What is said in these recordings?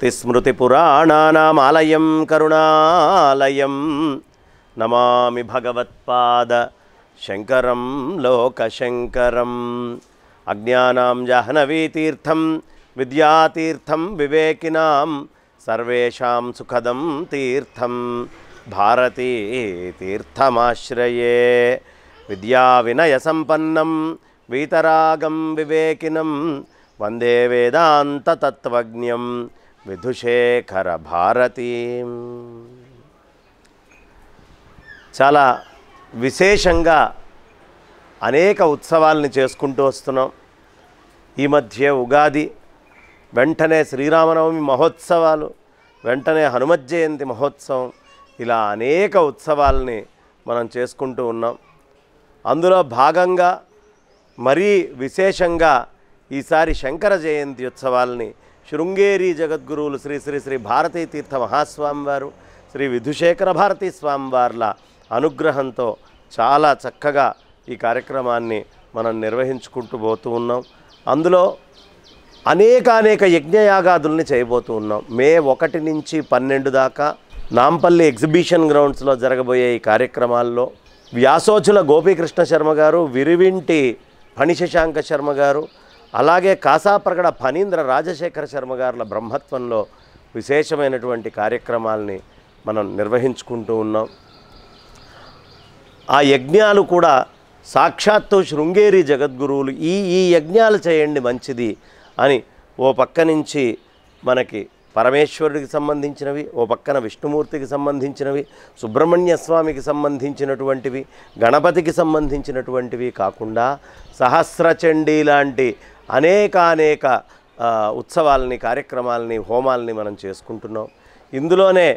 श्रुतिस्मृतिपुराणानामालयं करुणालयं नमामि भगवत्पाद शङ्करं लोकशङ्करम् अज्ञानां जाह्नवीतीर्थं विद्यातीर्थं विवेकिनां सर्वेषां सुखदं तीर्थं भारती तीर्थमाश्रये विद्याविनयसम्पन्नं वीतरागं विवेकिनं वन्दे वेदान्ततत्त्वज्ञं విధుశేఖర భారతి చాలా విశేషంగా అనేక ఉత్సవాలని చేసుకుంటూ వస్తున్నాం ఈ మధ్య ఉగాది వెంటనే శ్రీరామనవమి మహోత్సవాలు వెంటనే హనుమత్ జయంతి మహోత్సవం ఇలా అనేక ఉత్సవాలని మనం చేసుకుంటూ ఉన్నాం అందులో భాగంగా మరీ విశేషంగా ఈసారి శంకర జయంతి ఉత్సవాల్ని శృంగేరి జగద్గురువులు శ్రీ శ్రీ శ్రీ భారతీ తీర్థ మహాస్వామివారు శ్రీ విధుశేఖర భారతీ స్వామివార్ల అనుగ్రహంతో చాలా చక్కగా ఈ కార్యక్రమాన్ని మనం నిర్వహించుకుంటూ పోతూ ఉన్నాం అందులో అనేకానేక యజ్ఞయాగాదుల్ని చేయబోతూ ఉన్నాం మే ఒకటి నుంచి పన్నెండు దాకా నాంపల్లి ఎగ్జిబిషన్ గ్రౌండ్స్లో జరగబోయే ఈ కార్యక్రమాల్లో వ్యాసోచుల గోపీకృష్ణ శర్మ గారు విరివింటి ఫణిశశాంక శర్మ గారు అలాగే కాసాప్రగడ ఫణీంద్ర రాజశేఖర శర్మ గారుల బ్రహ్మత్వంలో విశేషమైనటువంటి కార్యక్రమాల్ని మనం నిర్వహించుకుంటూ ఉన్నాం ఆ యజ్ఞాలు కూడా సాక్షాత్తు శృంగేరి జగద్గురువులు ఈ ఈ యజ్ఞాలు చేయండి మంచిది అని ఓ పక్క నుంచి మనకి పరమేశ్వరుడికి సంబంధించినవి ఓ పక్కన విష్ణుమూర్తికి సంబంధించినవి సుబ్రహ్మణ్య స్వామికి సంబంధించినటువంటివి గణపతికి సంబంధించినటువంటివి కాకుండా సహస్రచండీ లాంటి అనేకానేక ఉత్సవాలని కార్యక్రమాలని హోమాలని మనం చేసుకుంటున్నాం ఇందులోనే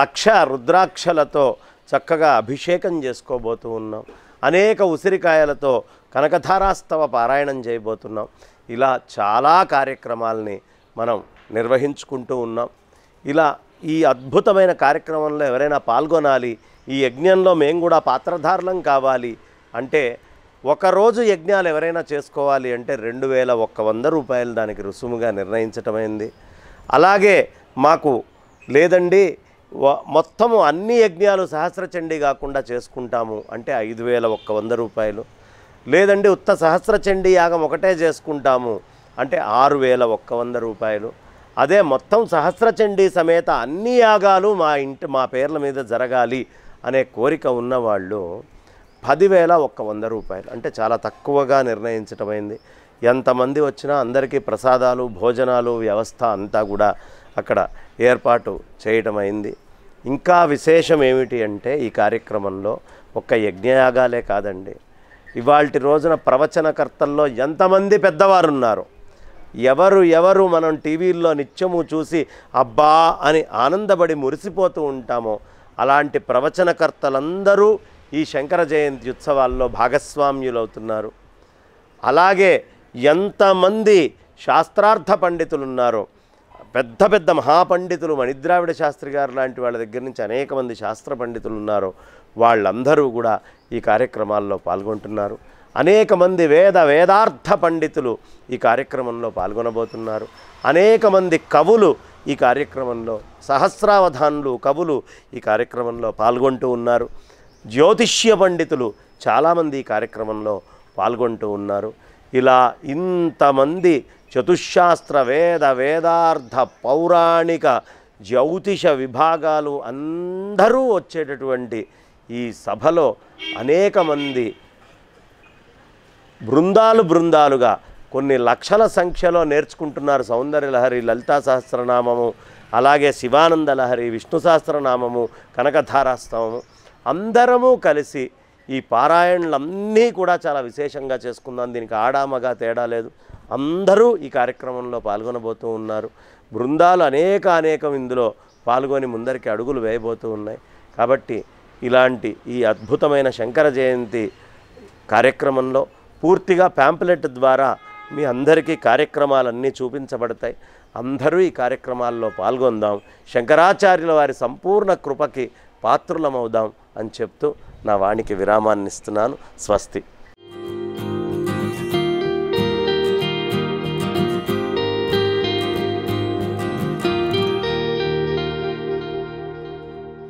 లక్ష రుద్రాక్షలతో చక్కగా అభిషేకం చేసుకోబోతూ ఉన్నాం అనేక ఉసిరికాయలతో కనకధారాస్తవ పారాయణం చేయబోతున్నాం ఇలా చాలా కార్యక్రమాలని మనం నిర్వహించుకుంటూ ఉన్నాం ఇలా ఈ అద్భుతమైన కార్యక్రమంలో ఎవరైనా పాల్గొనాలి ఈ యజ్ఞంలో మేము కూడా పాత్రధారణం కావాలి అంటే ఒకరోజు యజ్ఞాలు ఎవరైనా చేసుకోవాలి అంటే రెండు వేల ఒక్క వంద రూపాయలు దానికి రుసుముగా నిర్ణయించటమైంది అలాగే మాకు లేదండి మొత్తము అన్ని యజ్ఞాలు సహస్రచండీ కాకుండా చేసుకుంటాము అంటే ఐదు వేల ఒక్క వంద రూపాయలు లేదండి ఉత్త సహస్రచండీ యాగం ఒకటే చేసుకుంటాము అంటే ఆరు వేల ఒక్క వంద రూపాయలు అదే మొత్తం సహస్రచండీ సమేత అన్ని యాగాలు మా ఇంటి మా పేర్ల మీద జరగాలి అనే కోరిక ఉన్నవాళ్ళు పదివేల ఒక్క వంద రూపాయలు అంటే చాలా తక్కువగా నిర్ణయించటమైంది ఎంతమంది వచ్చినా అందరికీ ప్రసాదాలు భోజనాలు వ్యవస్థ అంతా కూడా అక్కడ ఏర్పాటు చేయటమైంది ఇంకా విశేషం ఏమిటి అంటే ఈ కార్యక్రమంలో ఒక్క యజ్ఞయాగాలే కాదండి ఇవాళ రోజున ప్రవచనకర్తల్లో ఎంతమంది పెద్దవారున్నారు ఎవరు ఎవరు మనం టీవీల్లో నిత్యము చూసి అబ్బా అని ఆనందపడి మురిసిపోతూ ఉంటామో అలాంటి ప్రవచనకర్తలందరూ ఈ శంకర జయంతి ఉత్సవాల్లో భాగస్వామ్యులవుతున్నారు అలాగే ఎంతమంది శాస్త్రార్థ పండితులు ఉన్నారో పెద్ద పెద్ద మహాపండితులు మణిద్రావిడ శాస్త్రి గారు లాంటి వాళ్ళ దగ్గర నుంచి అనేక మంది శాస్త్ర పండితులు ఉన్నారో వాళ్ళందరూ కూడా ఈ కార్యక్రమాల్లో పాల్గొంటున్నారు అనేక మంది వేద వేదార్థ పండితులు ఈ కార్యక్రమంలో పాల్గొనబోతున్నారు అనేక మంది కవులు ఈ కార్యక్రమంలో సహస్రావధానులు కవులు ఈ కార్యక్రమంలో పాల్గొంటూ ఉన్నారు జ్యోతిష్య పండితులు చాలామంది ఈ కార్యక్రమంలో పాల్గొంటూ ఉన్నారు ఇలా ఇంతమంది చతుశాస్త్ర వేద వేదార్థ పౌరాణిక జ్యోతిష విభాగాలు అందరూ వచ్చేటటువంటి ఈ సభలో అనేక మంది బృందాలు బృందాలుగా కొన్ని లక్షల సంఖ్యలో నేర్చుకుంటున్నారు సౌందర్య లహరి లలితా సహస్రనామము అలాగే శివానంద లహరి విష్ణు సహస్రనామము కనకధారాస్తవము అందరము కలిసి ఈ పారాయణలన్నీ కూడా చాలా విశేషంగా చేసుకుందాం దీనికి ఆడామగా తేడా లేదు అందరూ ఈ కార్యక్రమంలో పాల్గొనబోతూ ఉన్నారు బృందాలు అనేక అనేకం ఇందులో పాల్గొని ముందరికి అడుగులు వేయబోతూ ఉన్నాయి కాబట్టి ఇలాంటి ఈ అద్భుతమైన శంకర జయంతి కార్యక్రమంలో పూర్తిగా ప్యాంప్లెట్ ద్వారా మీ అందరికీ కార్యక్రమాలన్నీ చూపించబడతాయి అందరూ ఈ కార్యక్రమాల్లో పాల్గొందాం శంకరాచార్యుల వారి సంపూర్ణ కృపకి పాత్రులమవుదాం అని చెప్తూ నా వాణికి విరామాన్ని ఇస్తున్నాను స్వస్తి